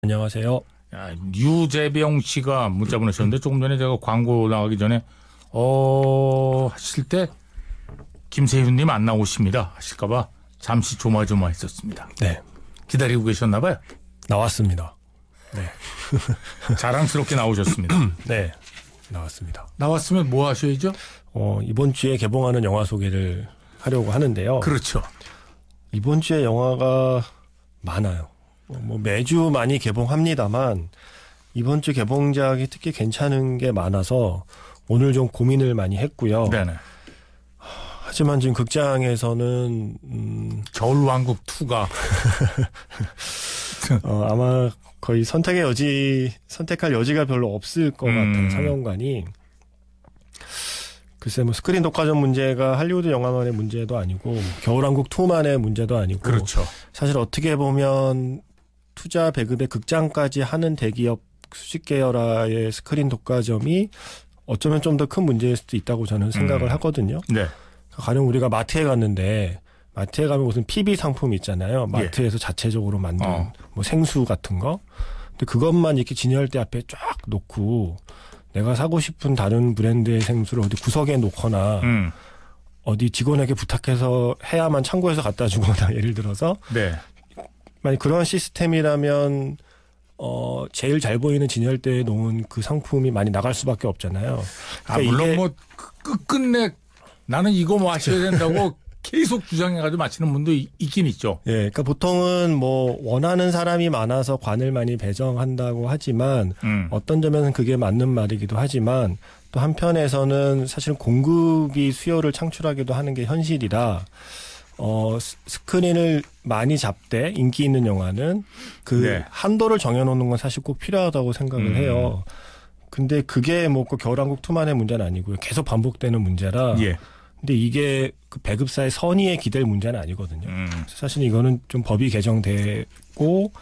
안녕하세요. 야, 유재병 씨가 문자 보내셨는데 조금 전에 제가 광고 나가기 전에 어 하실 때 김세윤님 안 나오십니다 하실까봐 잠시 조마조마했었습니다. 네, 기다리고 계셨나봐요. 나왔습니다. 네, 자랑스럽게 나오셨습니다. 네, 나왔습니다. 나왔으면 뭐 하셔야죠? 어 이번 주에 개봉하는 영화 소개를 하려고 하는데요. 그렇죠. 이번 주에 영화가 많아요. 뭐, 뭐 매주 많이 개봉합니다만 이번 주 개봉작이 특히 괜찮은 게 많아서 오늘 좀 고민을 많이 했고요. 네네. 하지만 지금 극장에서는 음... 겨울 왕국 2가 어, 아마 거의 선택의 여지 선택할 여지가 별로 없을 것 음... 같은 상영관이 글쎄 뭐 스크린 독과점 문제가 할리우드 영화만의 문제도 아니고 겨울왕국 2만의 문제도 아니고 그렇죠. 사실 어떻게 보면 투자 배급의 극장까지 하는 대기업 수십 계열화의 스크린 독과점이 어쩌면 좀 더 큰 문제일 수도 있다고 저는 생각을 음. 하거든요. 네. 가령 우리가 마트에 갔는데 마트에 가면 무슨 PB 상품 있잖아요. 예. 마트에서 예. 자체적으로 만든 어. 뭐 생수 같은 거. 근데 그것만 이렇게 진열대 앞에 쫙 놓고 내가 사고 싶은 다른 브랜드의 생수를 어디 구석에 놓거나 음. 어디 직원에게 부탁해서 해야만 창고에서 갖다 주거나 예를 들어서 네. 만약 그런 시스템이라면 어 제일 잘 보이는 진열대에 놓은 그 상품이 많이 나갈 수밖에 없잖아요. 아, 그러니까 아, 물론 뭐 끝끝내 나는 이거 마셔야 뭐 그렇죠. 된다고 계속 주장해가지고 마치는 분도 있긴 있죠. 예, 그러니까 보통은 뭐 원하는 사람이 많아서 관을 많이 배정한다고 하지만 음. 어떤 점에서는 그게 맞는 말이기도 하지만 또 한편에서는 사실 공급이 수요를 창출하기도 하는 게 현실이라 어, 스크린을 많이 잡되 인기 있는 영화는 그 네. 한도를 정해놓는 건 사실 꼭 필요하다고 생각을 음. 해요. 근데 그게 뭐그 겨울왕국 투만의 문제는 아니고요. 계속 반복되는 문제라. 예. 근데 이게 그 배급사의 선의에 기댈 문제는 아니거든요. 음. 사실 이거는 좀 법이 개정되고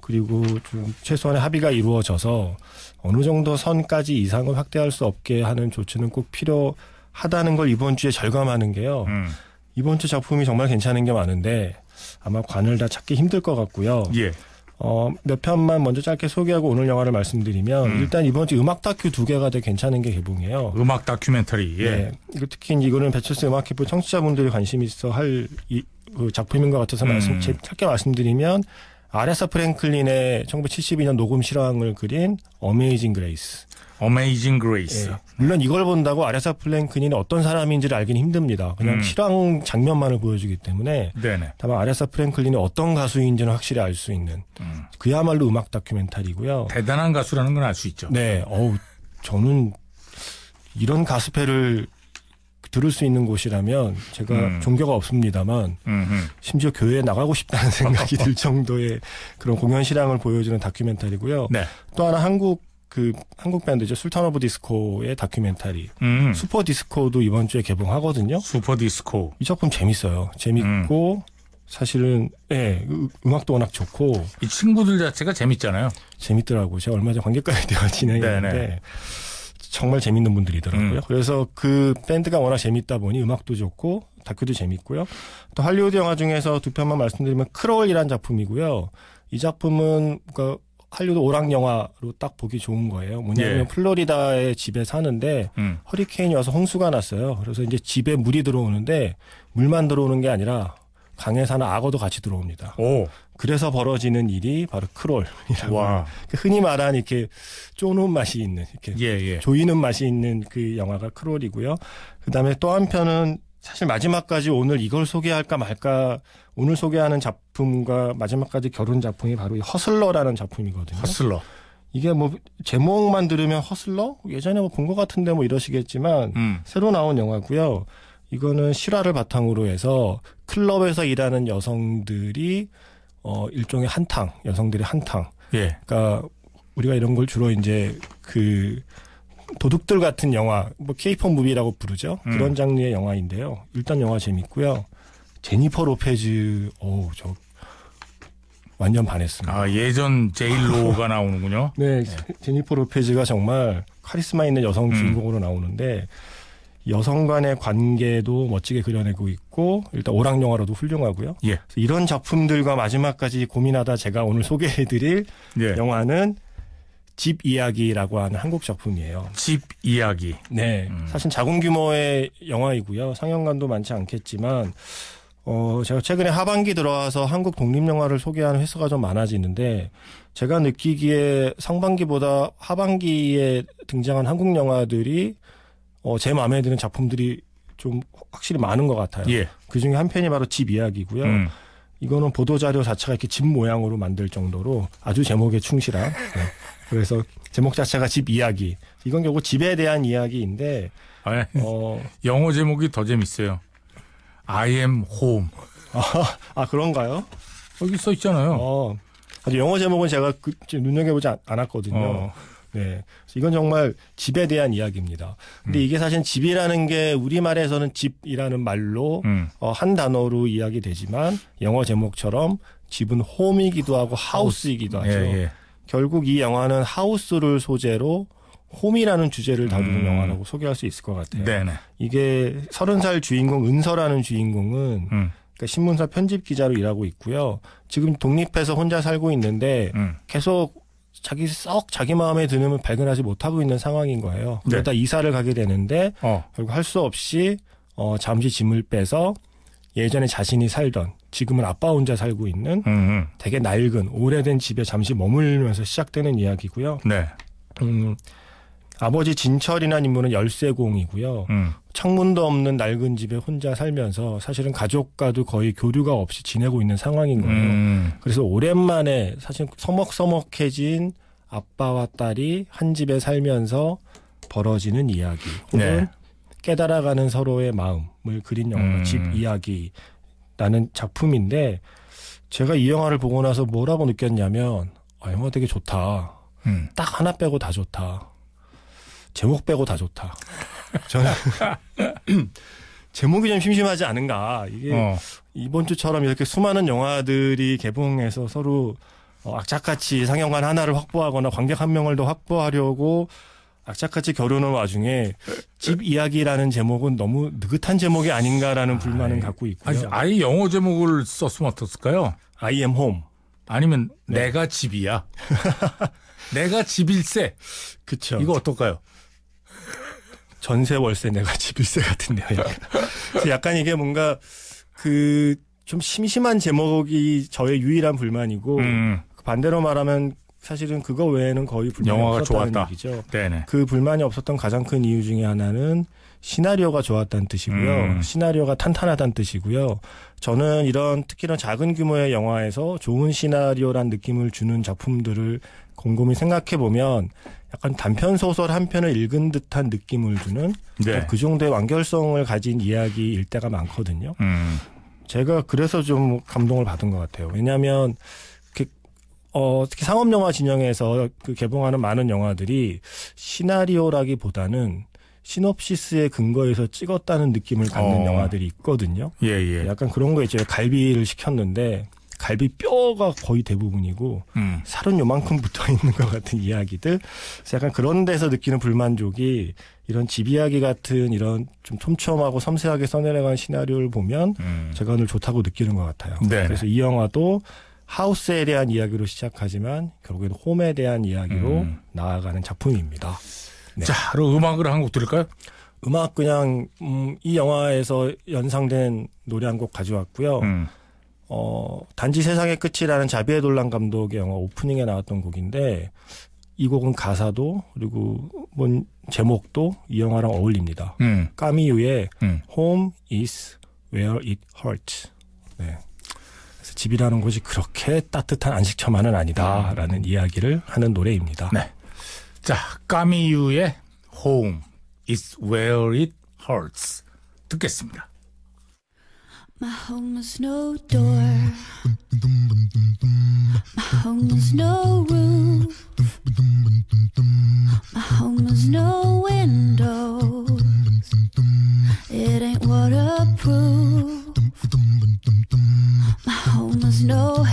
그리고 좀 최소한의 합의가 이루어져서 어느 정도 선까지 이상을 확대할 수 없게 하는 조치는 꼭 필요하다는 걸 이번 주에 절감하는 게요. 음. 이번 주 작품이 정말 괜찮은 게 많은데 아마 관을 다 찾기 힘들 것 같고요. 예. 어, 몇 편만 먼저 짧게 소개하고 오늘 영화를 말씀드리면 음. 일단 이번 주 음악 다큐 두 개가 되게 괜찮은 게 개봉해요. 음악 다큐멘터리. 예. 네. 특히 이거는 배철수 음악 캠프 청취자분들이 관심 있어 할 이, 그 작품인 것 같아서 음. 말씀 짧게 말씀드리면 아레사 프랭클린의 1972년 녹음 실황을 그린 어메이징 그레이스. 어메이징 그레이스. 물론 이걸 본다고 아레사 프랭클린이 어떤 사람인지를 알긴 힘듭니다. 그냥 음. 실황 장면만을 보여주기 때문에 네네. 다만 아레사 프랭클린이 어떤 가수인지는 확실히 알 수 있는 음. 그야말로 음악 다큐멘터리고요. 대단한 가수라는 건 알 수 있죠. 네. 어우 저는 이런 가수패를 들을 수 있는 곳이라면 제가 음. 종교가 없습니다만 음흠. 심지어 교회에 나가고 싶다는 생각이 들 정도의 그런 공연 실황을 보여주는 다큐멘터리고요. 네. 또 하나 한국 그 한국 밴드죠 술탄 오브 디스코의 다큐멘터리 음. 슈퍼 디스코도 이번 주에 개봉하거든요. 슈퍼 디스코 이 작품 재밌어요. 재밌고 음. 사실은 예 네, 음악도 워낙 좋고 이 친구들 자체가 재밌잖아요. 재밌더라고요. 제가 얼마 전 관객과에 대화 진행했는데. 네네. 정말 재밌는 분들이더라고요. 음. 그래서 그 밴드가 워낙 재밌다 보니 음악도 좋고 다큐도 재밌고요. 또 할리우드 영화 중에서 두 편만 말씀드리면 크롤이란 작품이고요. 이 작품은 그니까 한류도 오락 영화로 딱 보기 좋은 거예요. 뭐냐면 예. 플로리다의 집에 사는데 음. 허리케인이 와서 홍수가 났어요. 그래서 이제 집에 물이 들어오는데 물만 들어오는 게 아니라 강에 사는 악어도 같이 들어옵니다. 오. 그래서 벌어지는 일이 바로 크롤이라고 와. 그 흔히 말하는 이렇게 쪼는 맛이 있는 이렇게 예, 예. 조이는 맛이 있는 그 영화가 크롤이고요. 그다음에 또 한편은 사실 마지막까지 오늘 이걸 소개할까 말까 오늘 소개하는 작품과 마지막까지 결혼 작품이 바로 이 허슬러라는 작품이거든요. 허슬러. 이게 뭐 제목만 들으면 허슬러 예전에 뭐 본 것 같은데 뭐 이러시겠지만 음. 새로 나온 영화고요. 이거는 실화를 바탕으로 해서 클럽에서 일하는 여성들이 어 일종의 한탕 여성들의 한탕. 예. 그러니까 우리가 이런 걸 주로 이제 그 도둑들 같은 영화, 뭐 케이팝 무비라고 부르죠. 음. 그런 장르의 영화인데요. 일단 영화 재밌고요. 제니퍼 로페즈, 어우 저 완전 반했습니다. 아 예전 제일로가 나오는군요. 네, 네, 제니퍼 로페즈가 정말 카리스마 있는 여성 음. 주인공으로 음. 나오는데 여성 간의 관계도 멋지게 그려내고 있고 일단 오락 영화로도 훌륭하고요. 예. 이런 작품들과 마지막까지 고민하다 제가 오늘 소개해드릴 예. 영화는 집 이야기라고 하는 한국 작품이에요. 집 이야기. 네. 음. 사실 작은 규모의 영화이고요. 상영관도 많지 않겠지만 어, 제가 최근에 하반기 들어와서 한국 독립영화를 소개하는 횟수가 좀 많아지는데, 제가 느끼기에 상반기보다 하반기에 등장한 한국 영화들이 어, 제 마음에 드는 작품들이 좀 확실히 많은 것 같아요. 예. 그 중에 한 편이 바로 집 이야기고요. 음. 이거는 보도자료 자체가 이렇게 집 모양으로 만들 정도로 아주 제목에 충실한. 네. 그래서 제목 자체가 집 이야기. 이건 결국 집에 대한 이야기인데. 아, 예. 어, 영어 제목이 더 재밌어요. I am home. 아, 아 그런가요? 여기 써 있잖아요. 어, 영어 제목은 제가 그, 눈여겨보지 않았거든요. 어. 네. 이건 정말 집에 대한 이야기입니다. 근데 음. 이게 사실 집이라는 게 우리말에서는 집이라는 말로 음. 어, 한 단어로 이야기 되지만 영어 제목처럼 집은 홈이기도 하고 하우스이기도 하죠. 예, 예. 결국 이 영화는 하우스를 소재로 홈이라는 주제를 다루는 음. 영화라고 소개할 수 있을 것 같아요. 네네. 네. 이게 서른 살 주인공 은서라는 주인공은 음. 그러니까 신문사 편집 기자로 일하고 있고요. 지금 독립해서 혼자 살고 있는데 음. 계속 자기 썩 자기 마음에 드는 발견하지 못하고 있는 상황인 거예요. 네. 그러다 네. 이사를 가게 되는데 어. 결국 할 수 없이 어, 잠시 짐을 빼서 예전에 자신이 살던 지금은 아빠 혼자 살고 있는 음음. 되게 낡은 오래된 집에 잠시 머물면서 시작되는 이야기고요. 네. 음, 아버지 진철이라는 인물은 열쇠공이고요 음. 창문도 없는 낡은 집에 혼자 살면서 사실은 가족과도 거의 교류가 없이 지내고 있는 상황인 거예요. 음. 그래서 오랜만에 사실 서먹서먹해진 아빠와 딸이 한 집에 살면서 벌어지는 이야기 혹은 네. 깨달아가는 서로의 마음을 그린 영화 음. 집 이야기라는 작품인데 제가 이 영화를 보고 나서 뭐라고 느꼈냐면 아, 영화 뭐 되게 좋다. 음. 딱 하나 빼고 다 좋다. 제목 빼고 다 좋다. 저는 제목이 좀 심심하지 않은가. 이게 어. 이번 주처럼 이렇게 수많은 영화들이 개봉해서 서로 어, 악착같이 상영관 하나를 확보하거나 관객 한 명을 더 확보하려고 악착같이 결혼한 와중에 집 이야기라는 제목은 너무 느긋한 제목이 아닌가라는 불만은 아이, 갖고 있고요. 아니, 아예 영어 제목을 썼으면 어떻을까요? I am home. 아니면 네. 내가 집이야. 내가 집일세. 그쵸. 이거 어떨까요? 전세 월세 내가 집일세 같은데요. 약간. 약간 이게 뭔가 그 좀 심심한 제목이 저의 유일한 불만이고 음. 그 반대로 말하면 사실은 그거 외에는 거의 불만이 영화가 없었다는 좋았다. 얘기죠. 네네. 그 불만이 없었던 가장 큰 이유 중에 하나는 시나리오가 좋았다는 뜻이고요. 음. 시나리오가 탄탄하다는 뜻이고요. 저는 이런 특히 이런 작은 규모의 영화에서 좋은 시나리오란 느낌을 주는 작품들을 곰곰이 생각해 보면 약간 단편 소설 한 편을 읽은 듯한 느낌을 주는 네. 그 정도의 완결성을 가진 이야기일 때가 많거든요. 음. 제가 그래서 좀 감동을 받은 것 같아요. 왜냐하면 어, 특히 상업 영화 진영에서 그 개봉하는 많은 영화들이 시나리오라기보다는 시놉시스의 근거에서 찍었다는 느낌을 갖는 어. 영화들이 있거든요. 예, 예. 약간 그런 거 이제 갈비를 시켰는데 갈비뼈가 거의 대부분이고 음. 살은 요만큼 붙어 있는 것 같은 이야기들 약간 그런 데서 느끼는 불만족이 이런 집 이야기 같은 이런 좀 촘촘하고 섬세하게 써내려간 시나리오를 보면 음. 제가 오늘 좋다고 느끼는 것 같아요. 네 그래서 이 영화도 하우스에 대한 이야기로 시작하지만 결국에는 홈에 대한 이야기로 음. 나아가는 작품입니다. 네. 자, 그럼 음악을 한 곡 들을까요? 음악 그냥 음, 이 영화에서 연상된 노래 한 곡 가져왔고요. 음. 어, 단지 세상의 끝이라는 자비에 돌란 감독의 영화 오프닝에 나왔던 곡인데 이 곡은 가사도 그리고 뭔 제목도 이 영화랑 어울립니다. 음. 까미유의 음. Home is where it hurts. 네. 그래서 집이라는 곳이 그렇게 따뜻한 안식처만은 아니다라는 음. 이야기를 하는 노래입니다. 네. 자, 까미유의 Home is where it hurts 듣겠습니다. My home is no door. My home is no room. My home is no window. It ain't waterproof. My home is no.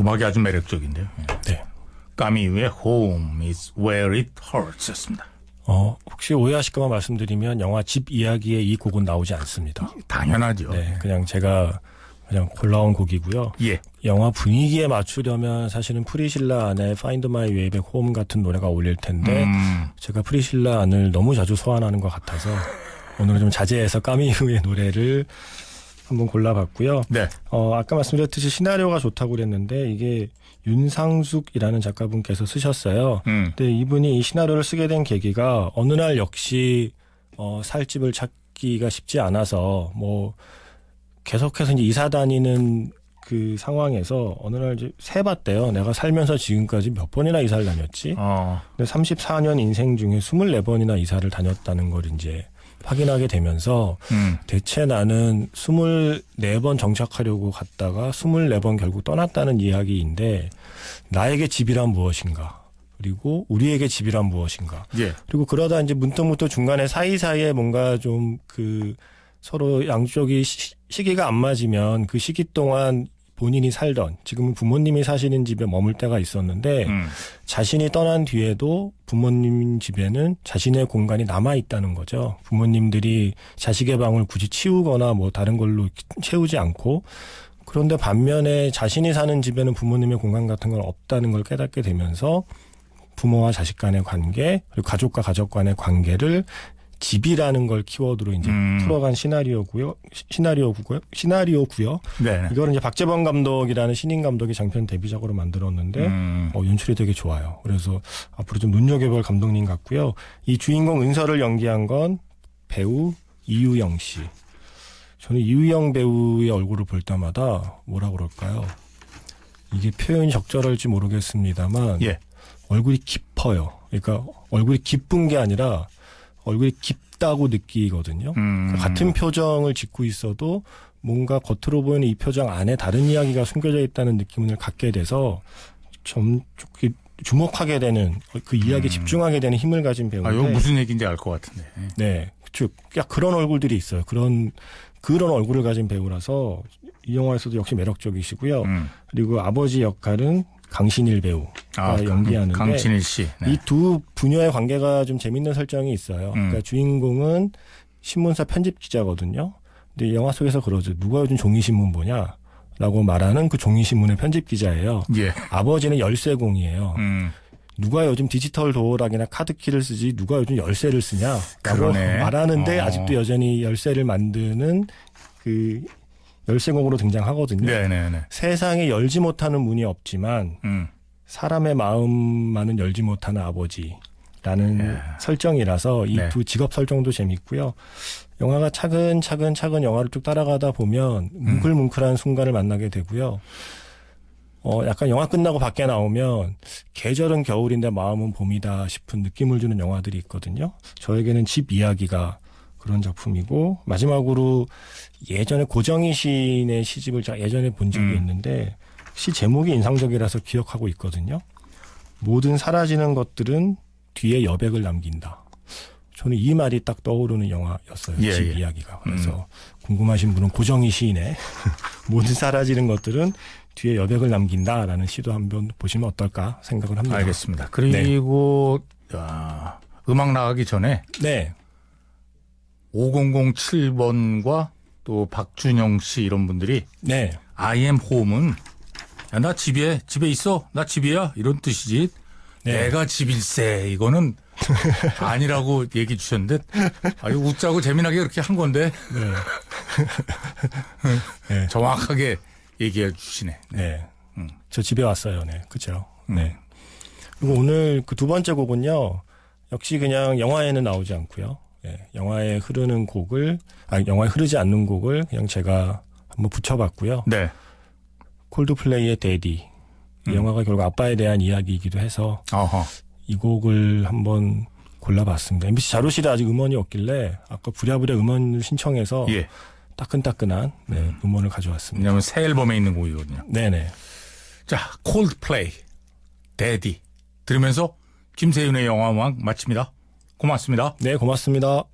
음악이 아주 매력적인데요. 예. 네. 까미유의 Home is where it hurts였습니다. 어, 혹시 오해하실 까만 말씀드리면 영화 집 이야기에 이 곡은 나오지 않습니다. 당연하죠. 네, 예. 그냥 제가 그냥 골라온 곡이고요. 예. 영화 분위기에 맞추려면 사실은 프리실라 안에 Find My Way Back Home 같은 노래가 어울릴 텐데 음. 제가 프리실라 안을 너무 자주 소환하는 것 같아서 오늘은 좀 자제해서 까미유의 노래를 한번 골라봤고요. 네. 어, 아까 말씀드렸듯이 시나리오가 좋다고 그랬는데 이게 윤상숙이라는 작가분께서 쓰셨어요. 음. 근데 이분이 이 시나리오를 쓰게 된 계기가 어느 날 역시 어, 살 집을 찾기가 쉽지 않아서 뭐 계속해서 이제 이사 다니는 그 상황에서 어느 날 이제 세봤대요. 내가 살면서 지금까지 몇 번이나 이사를 다녔지? 어. 근데 34년 인생 중에 24번이나 이사를 다녔다는 걸 이제 확인하게 되면서 음. 대체 나는 24번 정착하려고 갔다가 24번 결국 떠났다는 이야기인데 나에게 집이란 무엇인가? 그리고 우리에게 집이란 무엇인가? 예. 그리고 그러다 이제 문득문득 중간에 사이사이에 뭔가 좀 그 서로 양쪽이 시, 시기가 안 맞으면 그 시기 동안 본인이 살던 지금은 부모님이 사시는 집에 머물 때가 있었는데 음. 자신이 떠난 뒤에도 부모님 집에는 자신의 공간이 남아 있다는 거죠. 부모님들이 자식의 방을 굳이 치우거나 뭐 다른 걸로 채우지 않고 그런데 반면에 자신이 사는 집에는 부모님의 공간 같은 건 없다는 걸 깨닫게 되면서 부모와 자식 간의 관계 그리고 가족과 가족 간의 관계를 집이라는 걸 키워드로 이제 음. 풀어간 시나리오고요. 시나리오고요. 시나리오고요. 네. 이거는 이제 박재범 감독이라는 신인 감독이 장편 데뷔작으로 만들었는데 음. 어, 연출이 되게 좋아요. 그래서 앞으로 좀 눈여겨볼 감독님 같고요. 이 주인공 은서를 연기한 건 배우 이유영 씨. 저는 이유영 배우의 얼굴을 볼 때마다 뭐라 그럴까요? 이게 표현이 적절할지 모르겠습니다만 예. 얼굴이 깊어요. 그러니까 얼굴이 기쁜 게 아니라 얼굴이 깊다고 느끼거든요. 음. 그러니까 같은 표정을 짓고 있어도 뭔가 겉으로 보이는 이 표정 안에 다른 이야기가 숨겨져 있다는 느낌을 갖게 돼서 점 좋게 주목하게 되는 그 이야기에 음. 집중하게 되는 힘을 가진 아, 배우인데. 아, 이거 무슨 얘기인지 알 것 같은데. 네, 즉, 야 그런 얼굴들이 있어요. 그런 그런 얼굴을 가진 배우라서 이 영화에서도 역시 매력적이시고요. 음. 그리고 아버지 역할은 강신일 배우가 아, 연기하는데 강신일 씨. 네. 이두 분야의 관계가 좀 재밌는 설정이 있어요. 음. 그러니까 주인공은 신문사 편집 기자거든요. 근데 영화 속에서 그러죠. 누가 요즘 종이 신문 보냐? 라고 말하는 그 종이 신문의 편집 기자예요. 예. 아버지는 열쇠공이에요. 음. 누가 요즘 디지털 도어락이나 카드키를 쓰지 누가 요즘 열쇠를 쓰냐라고 그러네. 말하는데 어. 아직도 여전히 열쇠를 만드는 그 열쇠공으로 등장하거든요. 네네네. 네, 네. 세상에 열지 못하는 문이 없지만 음. 사람의 마음만은 열지 못하는 아버지. 라는 네. 설정이라서 이두 네. 직업 설정도 재밌고요. 영화가 차근차근 차근 영화를 쭉 따라가다 보면 음. 뭉클뭉클한 순간을 만나게 되고요. 어 약간 영화 끝나고 밖에 나오면 계절은 겨울인데 마음은 봄이다 싶은 느낌을 주는 영화들이 있거든요. 저에게는 집 이야기가 그런 작품이고 마지막으로 예전에 고정희 시인의 시집을 제가 예전에 본 적이 음. 있는데 시 제목이 인상적이라서 기억하고 있거든요. 모든 사라지는 것들은 뒤에 여백을 남긴다. 저는 이 말이 딱 떠오르는 영화였어요. 예, 집 예. 이야기가. 그래서 음. 궁금하신 분은 고정희 시인의 모든 사라지는 것들은 뒤에 여백을 남긴다라는 시도 한번 보시면 어떨까 생각을 합니다. 알겠습니다. 그리고 네. 아, 음악 나가기 전에 네. 5007번과 또 박준영 씨 이런 분들이 네. I am home은 야, 나 집에 집에 있어. 나 집이야. 이런 뜻이지. 네. 내가 집일세. 이거는 아니라고 얘기 주셨는데 아유 웃자고 재미나게 그렇게 한 건데. 네. 네. 네. 정확하게 얘기해 주시네. 네. 네. 음. 저 집에 왔어요. 네. 그렇죠. 음. 네. 그리고 오늘 그 두 번째 곡은요. 역시 그냥 영화에는 나오지 않고요. 예, 영화에 흐르는 곡을 아 영화에 흐르지 않는 곡을 그냥 제가 한번 붙여봤고요. 네. 콜드플레이의 데디 음. 영화가 결국 아빠에 대한 이야기이기도 해서 어허. 이 곡을 한번 골라봤습니다. MBC 자료실에 아직 음원이 없길래 아까 부랴부랴 음원 을 신청해서 예. 따끈따끈한 네, 음. 원을 가져왔습니다. 왜냐하면 새 앨범에 있는 곡이거든요. 네네. 자, 콜드플레이, 데디 들으면서 김세윤의 영화음악 마칩니다. 고맙습니다. 네, 고맙습니다.